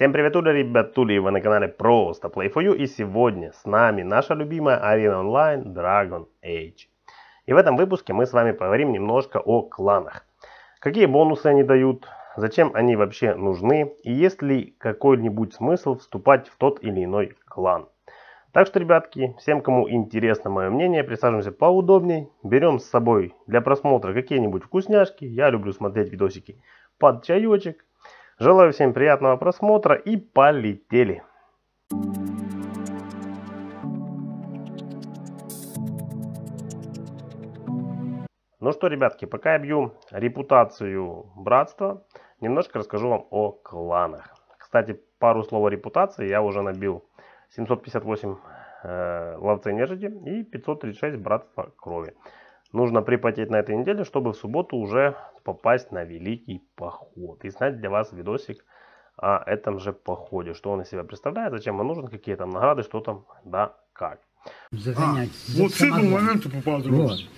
Всем привет, ура, ребят, Тули, вы на канале Просто Play For You и сегодня с нами наша любимая арена онлайн Dragon Age. И в этом выпуске мы с вами поговорим немножко о кланах. Какие бонусы они дают, зачем они вообще нужны и есть ли какой-нибудь смысл вступать в тот или иной клан. Так что, ребятки, всем, кому интересно мое мнение, присаживаемся поудобнее, берем с собой для просмотра какие-нибудь вкусняшки, я люблю смотреть видосики под чаечек, Желаю всем приятного просмотра и полетели! Ну что, ребятки, пока я бью репутацию братства, немножко расскажу вам о кланах. Кстати, пару слов о репутации я уже набил 758 э, ловца нежити и 536 братства крови. Нужно припотеть на этой неделе, чтобы в субботу уже попасть на великий поход. И снять для вас видосик о этом же походе. Что он из себя представляет, зачем он нужен, какие там награды, что там, да, как. Загонять. А, вот с этого момента попадут.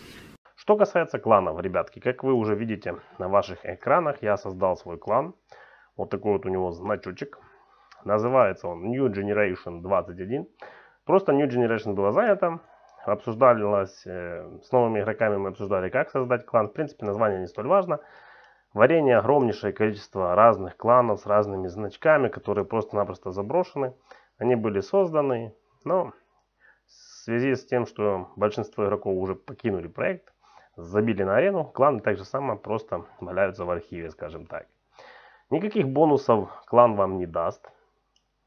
Что касается кланов, ребятки, как вы уже видите на ваших экранах, я создал свой клан. Вот такой вот у него значочек. Называется он New Generation 21. Просто New Generation была занята, обсуждалось, э, с новыми игроками мы обсуждали, как создать клан. В принципе, название не столь важно. Варенье огромнейшее количество разных кланов с разными значками, которые просто-напросто заброшены. Они были созданы, но в связи с тем, что большинство игроков уже покинули проект, забили на арену, кланы так же само просто валяются в архиве, скажем так. Никаких бонусов клан вам не даст.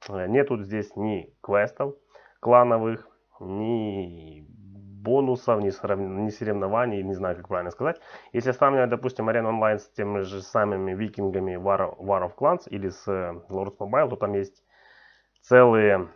Э, нету здесь ни квестов клановых, ни бонусов, ни, сорев... ни соревнований, не знаю, как правильно сказать. Если сравнивать, допустим, арену онлайн с теми же самыми викингами War, War of Clans или с э, Lords Mobile, то там есть целые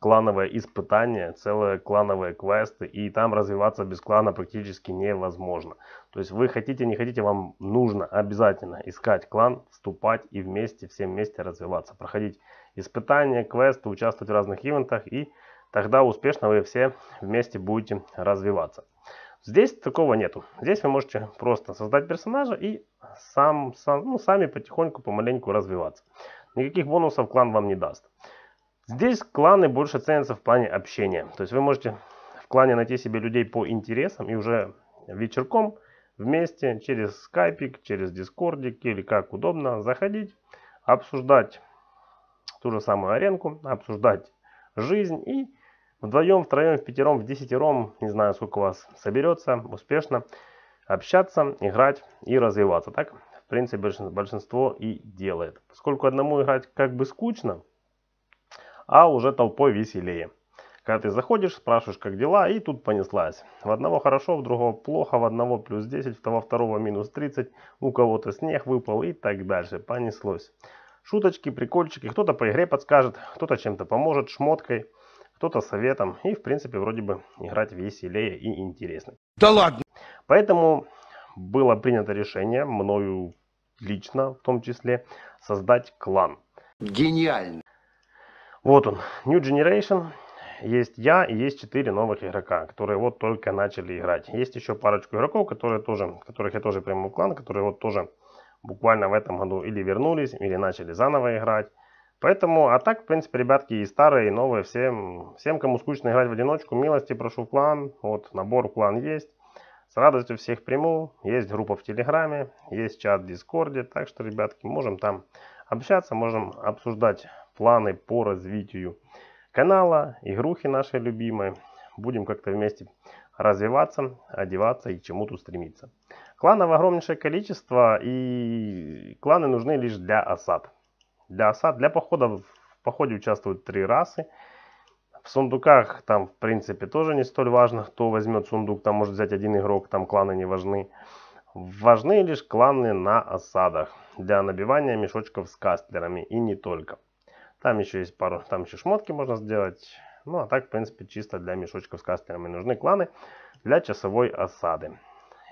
клановые испытания, целые клановые квесты, и там развиваться без клана практически невозможно. То есть вы хотите, не хотите, вам нужно обязательно искать клан, вступать и вместе, всем вместе развиваться, проходить испытания, квесты, участвовать в разных ивентах и тогда успешно вы все вместе будете развиваться. Здесь такого нету. Здесь вы можете просто создать персонажа и сам, сам, ну, сами потихоньку, помаленьку развиваться. Никаких бонусов клан вам не даст. Здесь кланы больше ценятся в плане общения. То есть вы можете в клане найти себе людей по интересам и уже вечерком вместе через скайпик, через дискордик или как удобно заходить, обсуждать ту же самую аренку, обсуждать жизнь и вдвоем, втроем, в пятером, в десятером, не знаю, сколько у вас соберется, успешно общаться, играть и развиваться. Так, в принципе, большинство, и делает. Поскольку одному играть как бы скучно, а уже толпой веселее. Когда ты заходишь, спрашиваешь, как дела, и тут понеслась. В одного хорошо, в другого плохо, в одного плюс 10, того второго минус 30, у кого-то снег выпал и так дальше. Понеслось. Шуточки, прикольчики, кто-то по игре подскажет, кто-то чем-то поможет, шмоткой – кто-то советом. И, в принципе, вроде бы играть веселее и интересно. Да ладно! Поэтому было принято решение мною лично, в том числе, создать клан. Гениально! Вот он, New Generation. Есть я и есть четыре новых игрока, которые вот только начали играть. Есть еще парочку игроков, которые тоже, которых я тоже приму в клан, которые вот тоже буквально в этом году или вернулись, или начали заново играть. Поэтому, а так, в принципе, ребятки и старые, и новые, всем, всем, кому скучно играть в одиночку, милости прошу в клан. Вот, набор в клан есть. С радостью всех приму. Есть группа в Телеграме, есть чат в Дискорде. Так что, ребятки, можем там общаться, можем обсуждать планы по развитию канала, игрухи нашей любимой. Будем как-то вместе развиваться, одеваться и чему-то стремиться. Кланов огромнейшее количество, и кланы нужны лишь для осад для осад. Для похода в походе участвуют три расы. В сундуках там, в принципе, тоже не столь важно, кто возьмет сундук. Там может взять один игрок, там кланы не важны. Важны лишь кланы на осадах для набивания мешочков с кастлерами и не только. Там еще есть пару, там еще шмотки можно сделать. Ну, а так, в принципе, чисто для мешочков с кастлерами нужны кланы для часовой осады.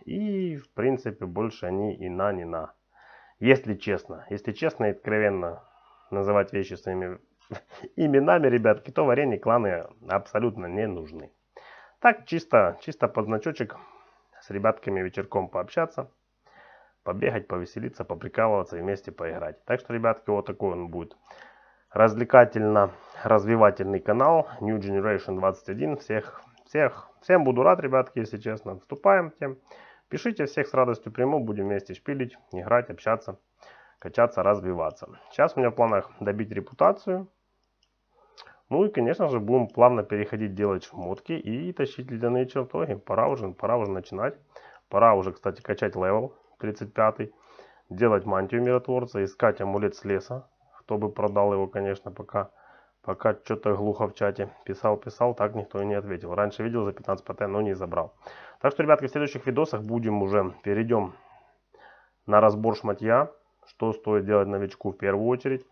И, в принципе, больше они и на, не на. Если честно, если честно и откровенно называть вещи своими именами, ребятки, то варенье кланы абсолютно не нужны. Так, чисто, чисто под значочек с ребятками вечерком пообщаться, побегать, повеселиться, поприкалываться и вместе поиграть. Так что, ребятки, вот такой он будет развлекательно-развивательный канал New Generation 21. Всех, всех, всем буду рад, ребятки, если честно. Вступаем тем. Пишите всех с радостью прямо, будем вместе шпилить, играть, общаться, качаться, развиваться. Сейчас у меня в планах добить репутацию. Ну и, конечно же, будем плавно переходить делать шмотки и тащить ледяные чертоги. Пора уже, пора уже начинать. Пора уже, кстати, качать левел 35 делать мантию миротворца, искать амулет с леса. Кто бы продал его, конечно, пока Пока что-то глухо в чате. Писал, писал, так никто и не ответил. Раньше видел за 15 ПТ, но не забрал. Так что, ребятки, в следующих видосах будем уже, перейдем на разбор шматья. Что стоит делать новичку в первую очередь.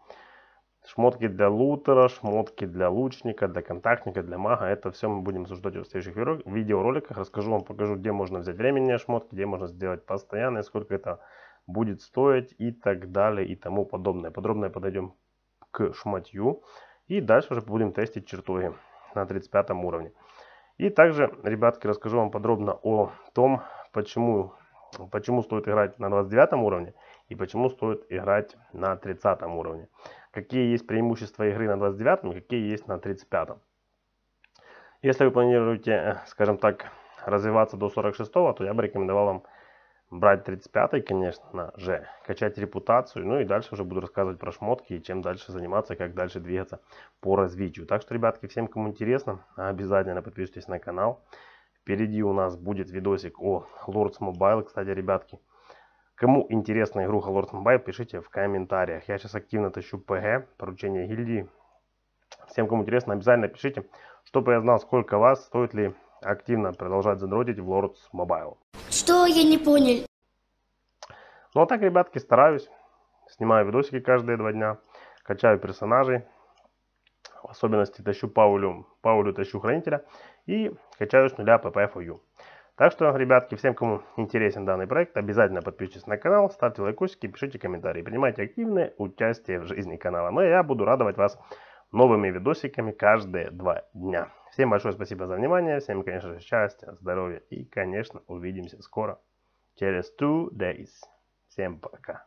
Шмотки для лутера, шмотки для лучника, для контактника, для мага. Это все мы будем обсуждать в следующих видеороликах. Расскажу вам, покажу, где можно взять временные шмотки, где можно сделать постоянные, сколько это будет стоить и так далее и тому подобное. Подробно подойдем к шматью. И дальше уже будем тестить чертоги на 35 уровне. И также, ребятки, расскажу вам подробно о том, почему, почему стоит играть на 29 уровне и почему стоит играть на 30 уровне. Какие есть преимущества игры на 29, какие есть на 35. Если вы планируете, э, скажем так, развиваться до 46, то я бы рекомендовал вам брать 35 конечно же, качать репутацию, ну и дальше уже буду рассказывать про шмотки и чем дальше заниматься, как дальше двигаться по развитию. Так что, ребятки, всем, кому интересно, обязательно подпишитесь на канал. Впереди у нас будет видосик о Lords Mobile, кстати, ребятки. Кому интересна игруха Lords Mobile, пишите в комментариях. Я сейчас активно тащу ПГ, поручение гильдии. Всем, кому интересно, обязательно пишите, чтобы я знал, сколько вас, стоит ли активно продолжать задротить в Lords Mobile. Что я не понял? Ну а так, ребятки, стараюсь. Снимаю видосики каждые два дня. Качаю персонажей. В особенности тащу Паулю. Паулю тащу хранителя. И качаю с нуля PPFU. Так что, ребятки, всем, кому интересен данный проект, обязательно подпишитесь на канал, ставьте лайкосики, пишите комментарии, принимайте активное участие в жизни канала. Ну и я буду радовать вас новыми видосиками каждые два дня. Всем большое спасибо за внимание, всем, конечно же, счастья, здоровья и, конечно, увидимся скоро через two days. Всем пока.